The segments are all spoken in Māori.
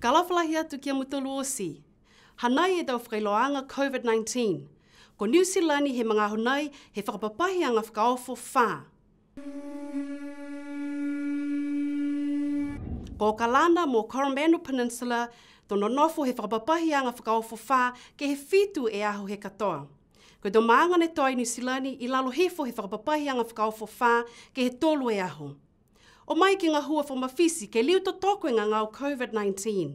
Kalawhalahi atu kia mutulu osi. Hanai e tau whakailoanga COVID-19. Ko New Zealand he mga honai he whakapapahi anga whakaofo whā. Ko Kalanda mo Coromandel Peninsula, tono nofo he whakapapahi anga whakaofo whā ke he fitu e aho he katoa. Ko do maangane toa i New Zealand i lalo hefo he whakapapahi anga whakaofo whā ke he tolu e aho o mai ki ngā hua whamawhisi ke liu to tokuinga e ngā o COVID-19.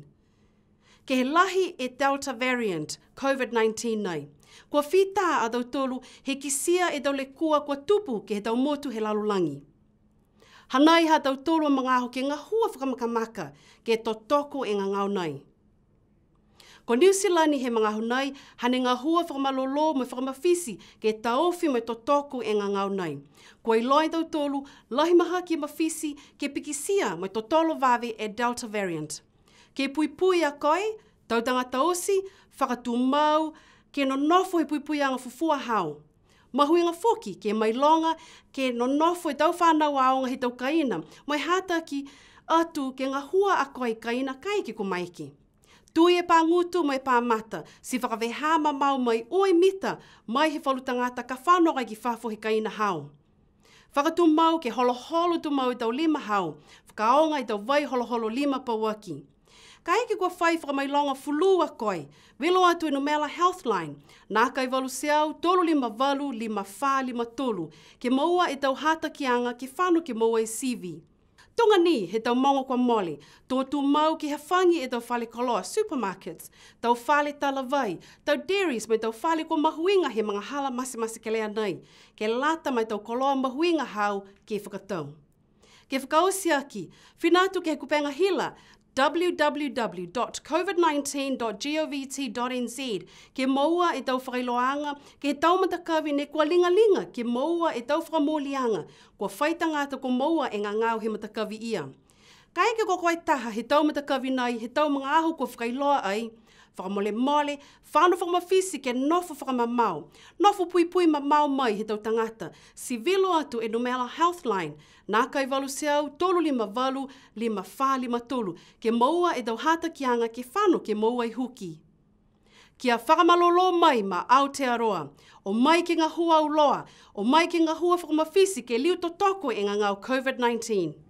Ke he lahi e Delta variant COVID-19 nei. Kua whita a dau tolu he kisia e dau le kua kua tupu ke he dau motu he lalulangi. Hanai ha dau tolu a mga ho ke ngā hua whakamakamaka ke to toku e ngā ngāo nei. Ko New Zealand he mga hunai, hane ngā hua whakamalolo mo whakamawhisi ke taofi mo totoku e ngā ngāu nei. Ko i loi tau tolu, lahi maha ki mawhisi ke pikisia mo totolo vave e Delta variant. Ke pui pui a koi, tautanga taosi, whakatū mau, ke no nofo he pui pui a ngā fufua hao. Mahui e ngā foki, ke mai longa, ke no nofo he tau whānau aonga he tau kaina, mai hātaki atu ke ngā hua a koi kaina kai ki kumaiki. ki. Tu e pā ngutu mai pā mata, si whakawe hāma mau mai oi mita, mai he whalu tangata ka whanonga ki whafo he kaina hau. Whakatū mau ke holo holo mau i tau lima hau, whakaonga i tau vai holo lima pa waki. Ka eke kua whai whaka mai longa fulua koi, velo atu e no mela Healthline, nā kai walu seau, tolu lima walu, lima whā, lima tolu, ke maua e tau hata ki anga ke whanu Ke maua i e sivi tonga ni he tau mongo kwa moli, tō tū mau ki he whangi e tau whale koloa supermarkets, tau whale tala vai, tau dairies mai tau whale kwa mahuinga he mga hala masi masi ke lea nei, ke lata mai tau koloa mahuinga hau ke whakatau. Ke whakaosi aki, whinātu ke kupenga hila, www.covid19.govt.nz ke moua e tau whakailoanga, ke taumata kawi ne kua linga linga, ke moua e tau whakamolianga, kua whaita ngāta ko moua e ngā ngāu he matakawi ia. Kaeke ko koe taha he taumata kawi nei, he taumanga ahu kua whakailoa ai, whakamole male, whanau whakamawhisi ke nofu whakamamau. Nofu pui pui mamau mai he tau tangata. Si atu e numela Healthline. Nā kai valu seau, tolu lima valu, lima whā lima tolu. Ke maua e tau hata ki anga ke whanau ke maua i huki. Kia whakamalolo mai ma Aotearoa. O mai ke ngā hua uloa. O mai ke ngā hua whakamawhisi ke liu totoko e ngā ngāo COVID-19.